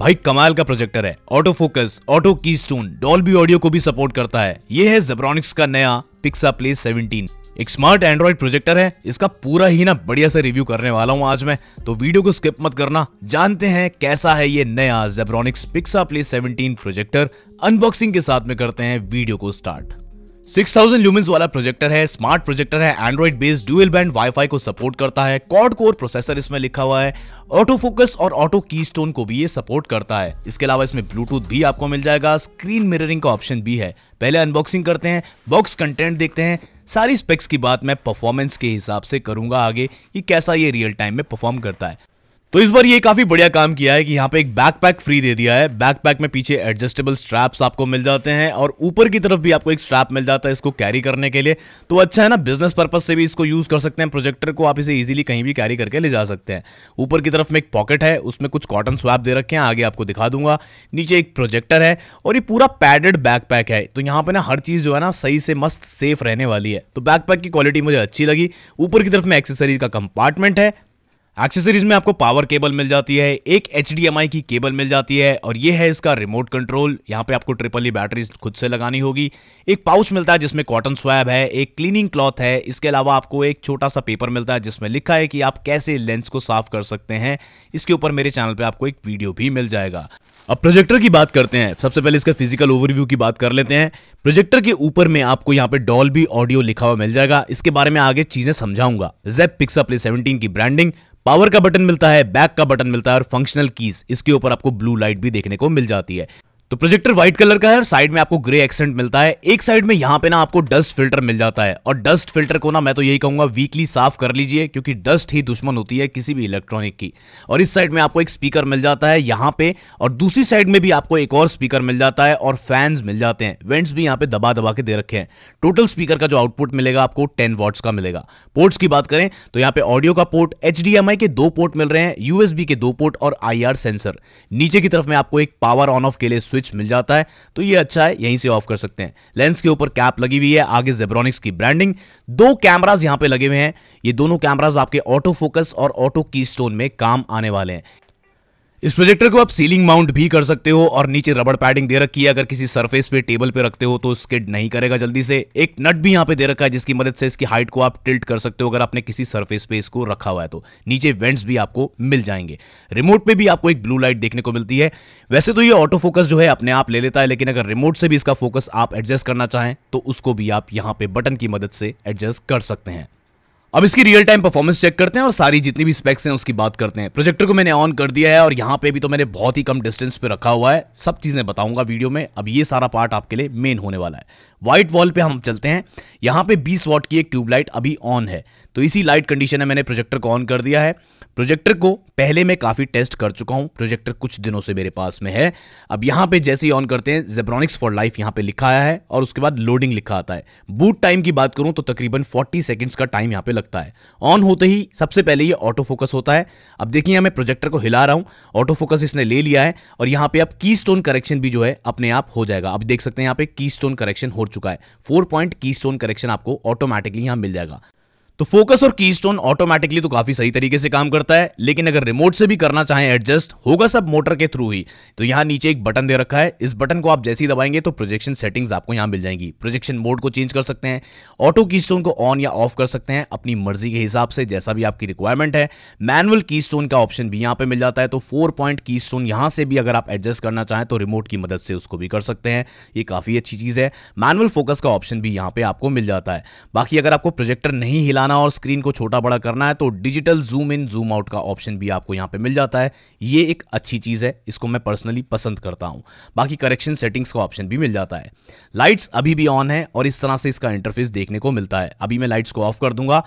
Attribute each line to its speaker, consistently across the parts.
Speaker 1: भाई कमाल का प्रोजेक्टर है auto focus auto keystone Dolby audio को भी सपोर्ट करता है ये है जेब्रॉनिक्स का नया पिक्सा प्ले 17 एक स्मार्ट एंड्रॉइड प्रोजेक्टर है इसका पूरा ही ना बढ़िया से रिव्यू करने वाला हूँ आज मैं तो वीडियो को स्किप मत करना जानते हैं कैसा है ये नया Zebronics Pixa play seventeen projector unboxing के साथ में करते हैं वीडियो को स्टार्ट 6000 lumens वाला प्रोजेक्टर है स्मार्ट प्रोजेक्टर है Android based dual band WiFi को सपोर्ट करता है कॉड कोर प्रोसेसर इसमें लिखा हुआ है ऑटो फोकस और ऑटो कीस्टोन को भी ये सपोर्ट करता है इसके अलावा इसमें ब्लूटूथ भी आपको मिल जाएगा स्क्रीन मिररिंग का ऑप्शन भी है पहले अनबॉक्सिंग करते हैं बॉक्स कंटेंट देखते हैं सारी स्पेक्स की बात मैं परफॉर्मेंस के हिसाब से करूंगा आगे कि कैसा ये रियल टाइम में परफॉर्म करता है तो इस बार ये काफी बढ़िया काम किया है कि यहाँ पे एक बैकपैक फ्री दे दिया है बैकपैक में पीछे एडजस्टेबल स्ट्रैप्स आपको मिल जाते हैं और ऊपर की तरफ भी आपको एक स्ट्रैप मिल जाता है इसको कैरी करने के लिए तो अच्छा है ना बिजनेस पर्पज से भी इसको यूज कर सकते हैं प्रोजेक्टर को आप इसे इजिली कहीं भी कैरी करके ले जा सकते हैं ऊपर की तरफ में एक पॉकेट है उसमें कुछ कॉटन स्वैप दे रखे हैं आगे आपको दिखा दूंगा नीचे एक प्रोजेक्टर है और ये पूरा पैडेड बैकपैक है तो यहाँ पे ना हर चीज जो है ना सही से मस्त सेफ रहने वाली है तो बैकपैक की क्वालिटी मुझे अच्छी लगी ऊपर की तरफ में एक्सेसरीज का कंपार्टमेंट है एक्सेसरीज में आपको पावर केबल मिल जाती है एक एच की केबल मिल जाती है और ये है इसका रिमोट कंट्रोल यहाँ पे आपको ट्रिपल ई बैटरी खुद से लगानी होगी एक पाउच मिलता है जिसमें कॉटन स्वैब है एक क्लीनिंग क्लॉथ है इसके अलावा आपको एक छोटा सा पेपर मिलता है जिसमें लिखा है कि आप कैसे लेंस को साफ कर सकते हैं इसके ऊपर मेरे चैनल पर आपको एक वीडियो भी मिल जाएगा अब प्रोजेक्टर की बात करते हैं सबसे पहले इसका फिजिकल ओवरव्यू की बात कर लेते हैं प्रोजेक्टर के ऊपर में आपको यहाँ पे डॉल भी ऑडियो लिखा हुआ मिल जाएगा इसके बारे में आगे चीजें समझाऊंगा जेप पिक्सअप्ले प्ले सेवनटीन की ब्रांडिंग पावर का बटन मिलता है बैक का बटन मिलता है और फंक्शनल कीज इसके ऊपर आपको ब्लू लाइट भी देखने को मिल जाती है तो प्रोजेक्टर व्हाइट कलर का है और साइड में आपको ग्रे एक्सेंट मिलता है एक साइड में यहाँ पे ना आपको डस्ट फिल्टर मिल जाता है और डस्ट फिल्टर को ना मैं तो यही कहूंगा वीकली साफ कर लीजिए क्योंकि डस्ट ही दुश्मन होती है किसी भी इलेक्ट्रॉनिक की और इस साइड में आपको एक स्पीकर मिल जाता है यहाँ पे और दूसरी साइड में भी आपको एक और स्पीकर मिल जाता है और फैंस मिल जाते हैं वेंट्स भी यहाँ पे दबा दबा के दे रखे हैं टोटल स्पीकर का जो आउटपुट मिलेगा आपको टेन वॉट्स का मिलेगा पोर्ट्स की बात करें तो यहाँ पे ऑडियो का पोर्ट एच के दो पोर्ट मिल रहे हैं यूएसबी के दो पोर्ट और आई सेंसर नीचे की तरफ में आपको एक पावर ऑन ऑफ के लिए स्विच मिल जाता है तो ये अच्छा है यहीं से ऑफ कर सकते हैं लेंस के ऊपर कैप लगी हुई है आगे जेब्रॉनिक्स की ब्रांडिंग दो कैमराज यहां पे लगे हुए हैं ये दोनों कैमराज आपके ऑटो फोकस और ऑटो की स्टोन में काम आने वाले हैं इस प्रोजेक्टर को आप सीलिंग माउंट भी कर सकते हो और नीचे रबड़ पैडिंग दे रखी है अगर किसी सरफेस पे टेबल पे रखते हो तो स्किड नहीं करेगा जल्दी से एक नट भी यहाँ पे दे रखा है जिसकी मदद से इसकी हाइट को आप टिल्ट कर सकते हो अगर आपने किसी सरफेस पे इसको रखा हुआ है तो नीचे वेंट्स भी आपको मिल जाएंगे रिमोट पे भी आपको एक ब्लू लाइट देखने को मिलती है वैसे तो ये ऑटो फोकस जो है अपने आप ले लेता है लेकिन अगर रिमोट से भी इसका फोकस आप एडजस्ट करना चाहें तो उसको भी आप यहाँ पे बटन की मदद से एडजस्ट कर सकते हैं अब इसकी रियल टाइम परफॉर्मेंस चेक करते हैं और सारी जितनी भी स्पेक्स हैं उसकी बात करते हैं प्रोजेक्टर को मैंने ऑन कर दिया है और यहाँ पे भी तो मैंने बहुत ही कम डिस्टेंस पे रखा हुआ है सब चीज़ें बताऊंगा वीडियो में अब ये सारा पार्ट आपके लिए मेन होने वाला है व्हाइट वॉल पे हम चलते हैं यहां पे 20 वॉट की एक ट्यूबलाइट अभी ऑन है तो इसी लाइट कंडीशन में मैंने प्रोजेक्टर को ऑन कर दिया है प्रोजेक्टर को पहले मैं काफ़ी टेस्ट कर चुका हूं प्रोजेक्टर कुछ दिनों से मेरे पास में है अब यहां पे जैसे ही ऑन करते हैं जेब्रॉनिक्स फॉर लाइफ यहां पे लिखा आया है और उसके बाद लोडिंग लिखा आता है बूट टाइम की बात करूं तो तकरीबन 40 सेकंड्स का टाइम यहां पे लगता है ऑन होते ही सबसे पहले ये ऑटो फोकस होता है अब देखिए मैं प्रोजेक्टर को हिला रहा हूं ऑटो फोकस इसने ले लिया है और यहां पर अब की करेक्शन भी जो है अपने आप हो जाएगा अब देख सकते हैं यहां पर की करेक्शन हो चुका है four point keystone correction आपको ऑटोमेटिकली यहां मिल जाएगा तो फोकस और कीस्टोन ऑटोमेटिकली तो काफी सही तरीके से काम करता है लेकिन अगर रिमोट से भी करना चाहें एडजस्ट होगा सब मोटर के थ्रू ही तो यहाँ नीचे एक बटन दे रखा है इस बटन को आप जैसे ही दबाएंगे तो प्रोजेक्शन सेटिंग्स आपको यहाँ मिल जाएंगी प्रोजेक्शन मोड को चेंज कर सकते हैं ऑटो स्टोन को ऑन या ऑफ कर सकते हैं अपनी मर्जी के हिसाब से जैसा भी आपकी रिक्वायरमेंट है मैनुअल स्टोन का ऑप्शन भी यहाँ पे मिल जाता है तो फोर पॉइंट की स्टोन यहाँ से भी अगर आप एडजस्ट करना चाहें तो रिमोट की मदद से उसको भी कर सकते हैं ये काफी अच्छी चीज है मैनुअल फोकस का ऑप्शन भी यहाँ पे आपको मिल जाता है बाकी अगर आपको प्रोजेक्टर नहीं हिला बनाना और स्क्रीन को छोटा बड़ा करना है तो digital zoom in zoom out का ऑप्शन भी आपको यहां पे मिल जाता है ये एक अच्छी चीज़ है इसको मैं पर्सनली पसंद करता हूं बाकी करेक्शन सेटिंग्स का ऑप्शन भी मिल जाता है लाइट्स अभी भी ऑन है और इस तरह से इसका इंटरफेस देखने को मिलता है अभी मैं लाइट्स को ऑफ कर दूंगा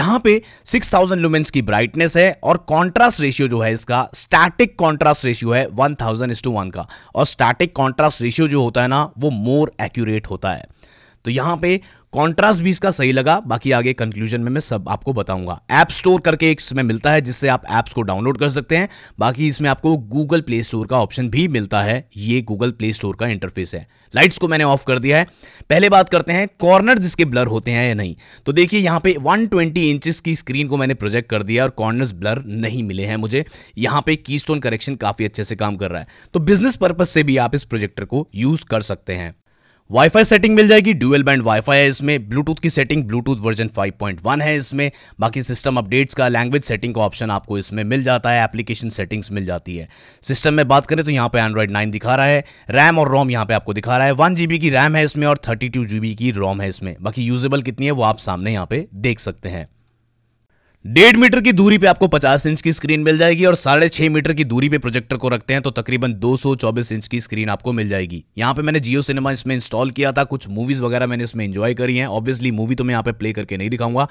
Speaker 1: यहां पर सिक्स थाउजेंड लुमेंस की ब्राइटनेस है और कॉन्ट्रास्ट रेशियो जो है इसका स्टैटिक कॉन्ट्रास्ट रेशियो है वन थाउजेंड का और स्टैटिक कॉन्ट्रास्ट रेशियो जो होता है ना वो मोर एक्यूरेट होता है तो यहां पे कॉन्ट्रास्ट भी इसका सही लगा बाकी आगे कंक्लूजन में मैं सब आपको बताऊंगा ऐप स्टोर करके एक इसमें मिलता है जिससे आप एप्स को डाउनलोड कर सकते हैं बाकी इसमें आपको गूगल प्ले स्टोर का ऑप्शन भी मिलता है ये गूगल प्ले स्टोर का इंटरफेस है लाइट्स को मैंने ऑफ कर दिया है पहले बात करते हैं कॉर्नर जिसके ब्लर होते हैं या नहीं तो देखिए यहां पे 120 ट्वेंटी की स्क्रीन को मैंने प्रोजेक्ट कर दिया और कॉर्नर्स ब्लर नहीं मिले हैं मुझे यहां पे की स्टोन करेक्शन काफी अच्छे से काम कर रहा है तो बिजनेस पर्पज से भी आप इस प्रोजेक्टर को यूज कर सकते हैं वाईफाई सेटिंग मिल जाएगी ड्यूएल बैंड वाईफाई है इसमें ब्लूटूथ की सेटिंग ब्लूटूथ वर्जन 5.1 है इसमें बाकी सिस्टम अपडेट्स का लैंग्वेज सेटिंग का ऑप्शन आपको इसमें मिल जाता है एप्लीकेशन सेटिंग्स मिल जाती है सिस्टम में बात करें तो यहाँ पे एंड्रॉइड नाइन दिखा रहा है रैम और रोम यहाँ पे आपको दिखा रहा है वन जीबी की रैम है इसमें और थर्टी टू जीबी की रोम है इसमें बाकी यूजेबल कितनी है वो आप सामने यहाँ पे देख सकते हैं डेढ़ मीटर की दूरी पे आपको 50 इंच की स्क्रीन मिल जाएगी और साढ़े छह मीटर की दूरी पे प्रोजेक्टर को रखते हैं तो तकरीबन 224 इंच की स्क्रीन आपको मिल जाएगी यहाँ पे मैंने जियो सिनेमा इसमें इंस्टॉल किया था कुछ मूवीज वगैरह मैंने इसमें एंजॉय करी हैं ऑब्वियसली मूवी तो मैं यहाँ पे प्ले करके नहीं दिखाऊंगा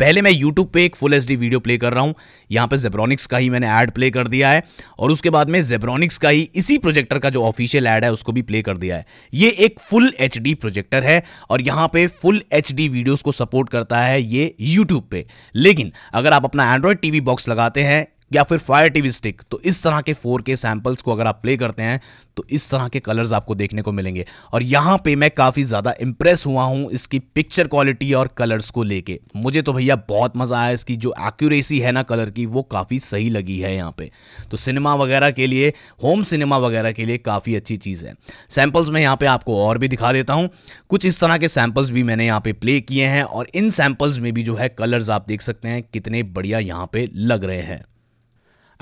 Speaker 1: पहले मैं यूट्यूब पे एक फुल एच वीडियो प्ले कर रहा हूँ यहाँ पे जेब्रॉनिक्स का ही मैंने एड प्ले कर दिया है और उसके बाद में जेब्रॉनिक्स का ही इसी प्रोजेक्टर का जो ऑफिशियल एड है उसको भी प्ले कर दिया है ये एक फुल एच प्रोजेक्टर है और यहाँ पे फुल एच वीडियोस को सपोर्ट करता है ये यूट्यूब पे लेकिन अगर आप अपना एंड्रॉयड टीवी बॉक्स लगाते हैं या फिर फायर टीवी स्टिक तो इस तरह के 4K सैंपल्स को अगर आप प्ले करते हैं तो इस तरह के कलर्स आपको देखने को मिलेंगे और यहाँ पे मैं काफ़ी ज़्यादा इंप्रेस हुआ हूँ इसकी पिक्चर क्वालिटी और कलर्स को लेके मुझे तो भैया बहुत मज़ा आया इसकी जो एक्यूरेसी है ना कलर की वो काफ़ी सही लगी है यहाँ पे तो सिनेमा वगैरह के लिए होम सिनेमा वगैरह के लिए काफ़ी अच्छी चीज़ है सैंपल्स में यहाँ पे आपको और भी दिखा देता हूँ कुछ इस तरह के सैंपल्स भी मैंने यहाँ पे प्ले किए हैं और इन सैंपल्स में भी जो है कलर्स आप देख सकते हैं कितने बढ़िया यहाँ पे लग रहे हैं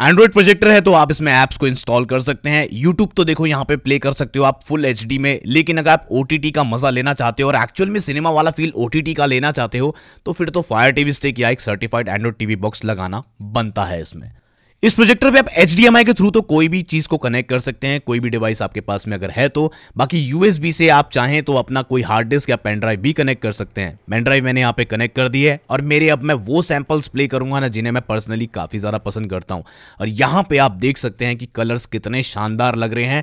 Speaker 1: एंड्रॉइड प्रोजेक्टर है तो आप इसमें ऐप्स को इंस्टॉल कर सकते हैं यूट्यूब तो देखो यहाँ पे प्ले कर सकते हो आप फुल एच में लेकिन अगर आप ओ का मजा लेना चाहते हो और एक्चुअल में सिनेमा वाला फील ओ का लेना चाहते हो तो फिर तो फायर टीवी स्टिक या एक सर्टिफाइड एंड्रॉइड टीवी बॉक्स लगाना बनता है इसमें इस प्रोजेक्टर पे आप एच के थ्रू तो कोई भी चीज को कनेक्ट कर सकते हैं कोई भी डिवाइस आपके पास में अगर है तो बाकी यूएसबी से आप चाहें तो अपना कोई हार्ड डिस्क या पेन ड्राइव भी कनेक्ट कर सकते हैं पेन ड्राइव मैंने यहाँ पे कनेक्ट कर दी है और मेरे अब मैं वो सैंपल्स प्ले करूंगा ना जिन्हें मैं पर्सनली काफी ज्यादा पसंद करता हूँ और यहाँ पे आप देख सकते हैं कि कलर्स कितने शानदार लग रहे हैं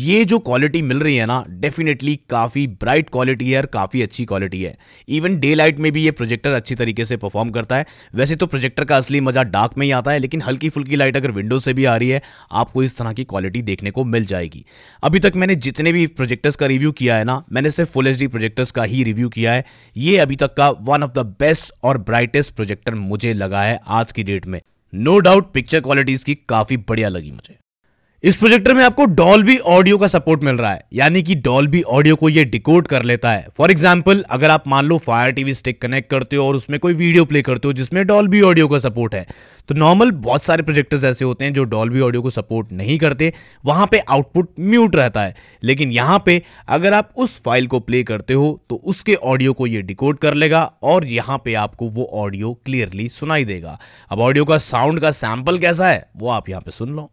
Speaker 1: ये जो क्वालिटी मिल रही है ना डेफिनेटली काफी ब्राइट क्वालिटी है और काफी अच्छी क्वालिटी है इवन डे लाइट में भी ये प्रोजेक्टर अच्छी तरीके से परफॉर्म करता है वैसे तो प्रोजेक्टर का असली मजा डार्क में ही आता है लेकिन हल्की फुल्की की लाइट अगर विंडो से भी आ रही है आपको इस तरह की क्वालिटी देखने को मिल जाएगी अभी तक मैंने जितने भी प्रोजेक्टर्स का रिव्यू किया है ना मैंने सिर्फ फुल एच प्रोजेक्टर्स का ही रिव्यू किया है ये अभी तक का वन ऑफ द बेस्ट और ब्राइटेस्ट प्रोजेक्टर मुझे लगा है आज की डेट में नो डाउट पिक्चर क्वालिटीज की काफी बढ़िया लगी मुझे इस प्रोजेक्टर में आपको डॉल्बी ऑडियो का सपोर्ट मिल रहा है यानी कि डॉल्बी ऑडियो को ये डिकोड कर लेता है फॉर एग्जाम्पल अगर आप मान लो फायर टीवी स्टिक कनेक्ट करते हो और उसमें कोई वीडियो प्ले करते हो जिसमें डॉल्बी ऑडियो का सपोर्ट है तो नॉर्मल बहुत सारे प्रोजेक्टर्स ऐसे होते हैं जो डॉल्बी ऑडियो को सपोर्ट नहीं करते वहां पे आउटपुट म्यूट रहता है लेकिन यहाँ पे अगर आप उस फाइल को प्ले करते हो तो उसके ऑडियो को ये डिकोड कर लेगा और यहां पे आपको वो ऑडियो क्लियरली सुनाई देगा अब ऑडियो का साउंड का सैंपल कैसा है वो आप यहां पे सुन लो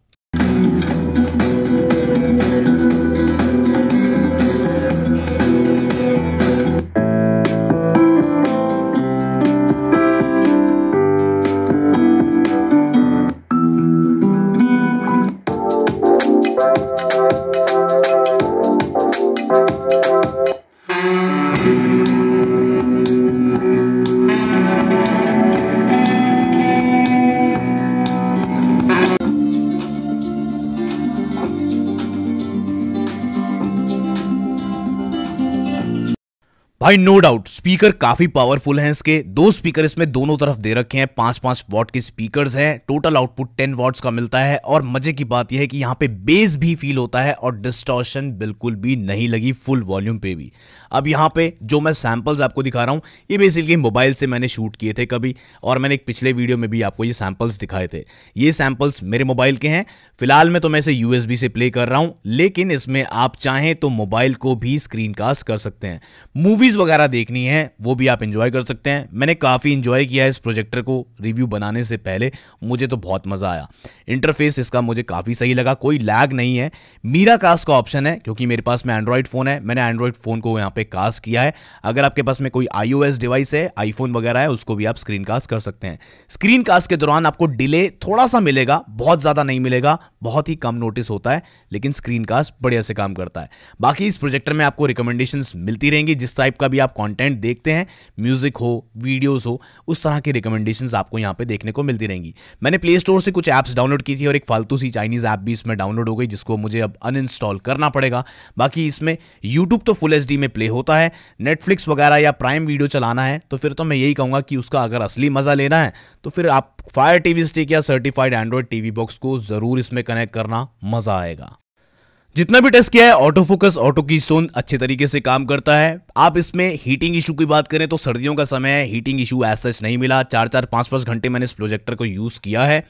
Speaker 1: भाई नो डाउट स्पीकर काफी पावरफुल हैं इसके दो स्पीकर इसमें दोनों तरफ दे रखे हैं पांच पांच वॉट के स्पीकर्स हैं टोटल आउटपुट टेन वॉट्स का मिलता है और मजे की बात यह है कि यहाँ पे बेस भी फील होता है और डिस्टॉशन बिल्कुल भी नहीं लगी फुल वॉल्यूम पे भी अब यहाँ पे जो मैं सैंपल्स आपको दिखा रहा हूँ ये बेसिकली मोबाइल से मैंने शूट किए थे कभी और मैंने एक पिछले वीडियो में भी आपको ये सैंपल्स दिखाए थे ये सैंपल्स मेरे मोबाइल के हैं फिलहाल मैं तो मैं इसे यूएसबी से प्ले कर रहा हूँ लेकिन इसमें आप चाहें तो मोबाइल को भी कास्ट कर सकते हैं मूवीज मूवीज़ वगैरह देखनी है वो भी आप इंजॉय कर सकते हैं मैंने काफ़ी इंजॉय किया है इस प्रोजेक्टर को रिव्यू बनाने से पहले मुझे तो बहुत मज़ा आया इंटरफेस इसका मुझे काफ़ी सही लगा कोई लैग नहीं है मीरा कास्ट का ऑप्शन है क्योंकि मेरे पास में एंड्रॉयड फ़ोन है मैंने एंड्रॉयड फ़ोन को यहाँ पे कास्ट किया है अगर आपके पास में कोई आई डिवाइस है आईफोन वगैरह है उसको भी आप स्क्रीन कास्ट कर सकते हैं स्क्रीन कास्ट के दौरान आपको डिले थोड़ा सा मिलेगा बहुत ज़्यादा नहीं मिलेगा बहुत ही कम नोटिस होता है लेकिन स्क्रीन कास्ट बढ़िया से काम करता है बाकी इस प्रोजेक्टर में आपको रिकमेंडेशन मिलती रहेंगी जिस टाइप का का भी आप कंटेंट देखते हैं म्यूज़िक हो वीडियोस हो उस तरह की रिकमेंडेशंस आपको यहाँ पे देखने को मिलती रहेंगी मैंने प्ले स्टोर से कुछ ऐप्स डाउनलोड की थी और एक फालतू सी चाइनीज़ ऐप भी इसमें डाउनलोड हो गई जिसको मुझे अब अनइंस्टॉल करना पड़ेगा बाकी इसमें यूट्यूब तो फुल एच में प्ले होता है नेटफ्लिक्स वगैरह या प्राइम वीडियो चलाना है तो फिर तो मैं यही कहूँगा कि उसका अगर असली मज़ा लेना है तो फिर आप फायर टीवी स्टिक या सर्टिफाइड एंड्रॉइड टीवी बॉक्स को ज़रूर इसमें कनेक्ट करना मज़ा आएगा जितना भी टेस्ट किया है auto focus auto keystone अच्छे तरीके से काम करता है आप इसमें हीटिंग इशू की बात करें तो सर्दियों का समय है हीटिंग इशू ऐसा नहीं मिला चार चार पांच पांच घंटे मैंने इस प्रोजेक्टर को यूज़ किया है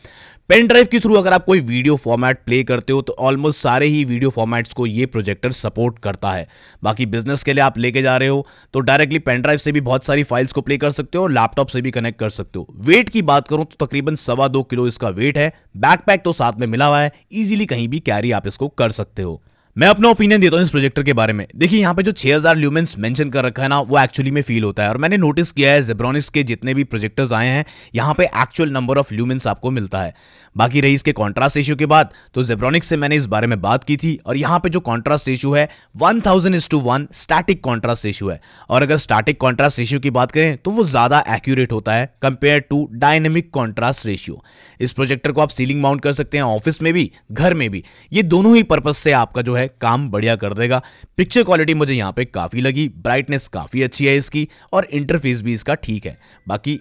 Speaker 1: पेन ड्राइव के थ्रू अगर आप कोई वीडियो फॉर्मेट प्ले करते हो तो ऑलमोस्ट सारे ही वीडियो फॉर्मेट्स को ये प्रोजेक्टर सपोर्ट करता है बाकी बिजनेस के लिए आप लेके जा रहे हो तो डायरेक्टली पेन ड्राइव से भी बहुत सारी फाइल्स को प्ले कर सकते हो और लैपटॉप से भी कनेक्ट कर सकते हो वेट की बात करूं तो तकरीबन सवा दो किलो इसका वेट है बैकपैक तो साथ में मिला हुआ है इजिली कहीं भी कैरी आप इसको कर सकते हो मैं अपना ओपिनियन देता हूँ इस प्रोजेक्टर के बारे में देखिए यहाँ पे जो 6000 हज़ार ल्यूमेंस मेंशन कर रखा है ना वो एक्चुअली में फील होता है और मैंने नोटिस किया है जेब्रॉनिस के जितने भी प्रोजेक्टर्स आए हैं यहाँ पे एक्चुअल नंबर ऑफ ल्यूमेंस आपको मिलता है बाकी रही इसके कॉन्ट्रास्ट रेशियो की बात तो जेब्रॉनिक्स से मैंने इस बारे में बात की थी और यहाँ पे जो कॉन्ट्रास्ट रेशियो है one thousand is to one static contrast ratio है और अगर स्टैटिक कॉन्ट्रास्ट रेशियो की बात करें तो वो ज्यादा एक्यूरेट होता है compare to dynamic contrast ratio इस प्रोजेक्टर को आप सीलिंग माउंट कर सकते हैं ऑफिस में भी घर में भी ये दोनों ही पर्पज से आपका जो है काम बढ़िया कर देगा पिक्चर क्वालिटी मुझे यहाँ पे काफी लगी ब्राइटनेस काफी अच्छी है इसकी और इंटरफेस भी इसका ठीक है बाकी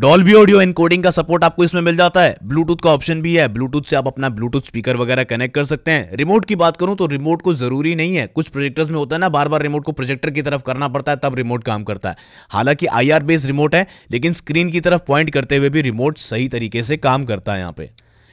Speaker 1: डॉल्बी ऑडियो एनकोडिंग का सपोर्ट आपको इसमें मिल जाता है ब्लूटूथ का ऑप्शन भी है ब्लूटूथ से आप अपना ब्लूटूथ स्पीकर वगैरह कनेक्ट कर सकते हैं रिमोट की बात करूं तो रिमोट को जरूरी नहीं है कुछ प्रोजेक्टर्स में होता है ना बार बार रिमोट को प्रोजेक्टर की तरफ करना पड़ता है तब रिमोट काम करता है हालांकि आई बेस्ड रिमोट है लेकिन स्क्रीन की तरफ पॉइंट करते हुए भी रिमोट सही तरीके से काम करता है यहाँ पे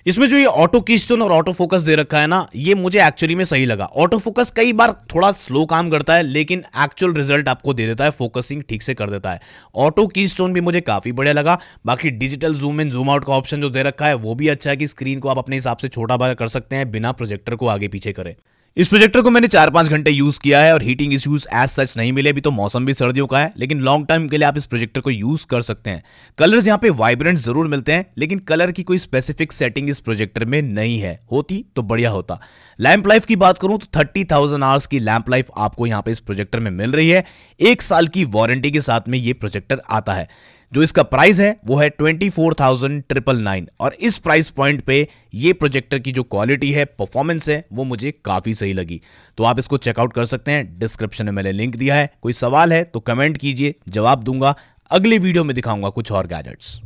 Speaker 1: इसमें जो ये ऑटो कीस्टोन और ऑटो फोकस दे रखा है ना ये मुझे एक्चुअली में सही लगा ऑटो फोकस कई बार थोड़ा स्लो काम करता है लेकिन एक्चुअल रिजल्ट आपको दे देता है फोकसिंग ठीक से कर देता है ऑटो कीस्टोन भी मुझे काफी बढ़िया लगा बाकी digital zoom in zoom out का ऑप्शन जो दे रखा है वो भी अच्छा है कि स्क्रीन को आप अपने हिसाब से छोटा बड़ा कर सकते हैं बिना प्रोजेक्टर को आगे पीछे करें इस प्रोजेक्टर को मैंने चार पांच घंटे यूज किया है और हीटिंग इश्यूज एज सच नहीं मिले अभी तो मौसम भी सर्दियों का है लेकिन लॉन्ग टाइम के लिए आप इस प्रोजेक्टर को यूज कर सकते हैं कलर्स यहाँ पे वाइब्रेंट जरूर मिलते हैं लेकिन कलर की कोई स्पेसिफिक सेटिंग इस प्रोजेक्टर में नहीं है होती तो बढ़िया होता लैंप लाइफ की बात करूं तो थर्टी थाउजेंड आवर्स की लैंप लाइफ आपको यहाँ पे इस प्रोजेक्टर में मिल रही है एक साल की वारंटी के साथ में ये प्रोजेक्टर आता है जो इसका प्राइस है वो है twenty four thousand triple nine और इस प्राइस पॉइंट पे ये प्रोजेक्टर की जो क्वालिटी है परफॉर्मेंस है वो मुझे काफ़ी सही लगी तो आप इसको चेकआउट कर सकते हैं डिस्क्रिप्शन में मैंने लिंक दिया है कोई सवाल है तो कमेंट कीजिए जवाब दूंगा अगले वीडियो में दिखाऊंगा कुछ और गैजेट्स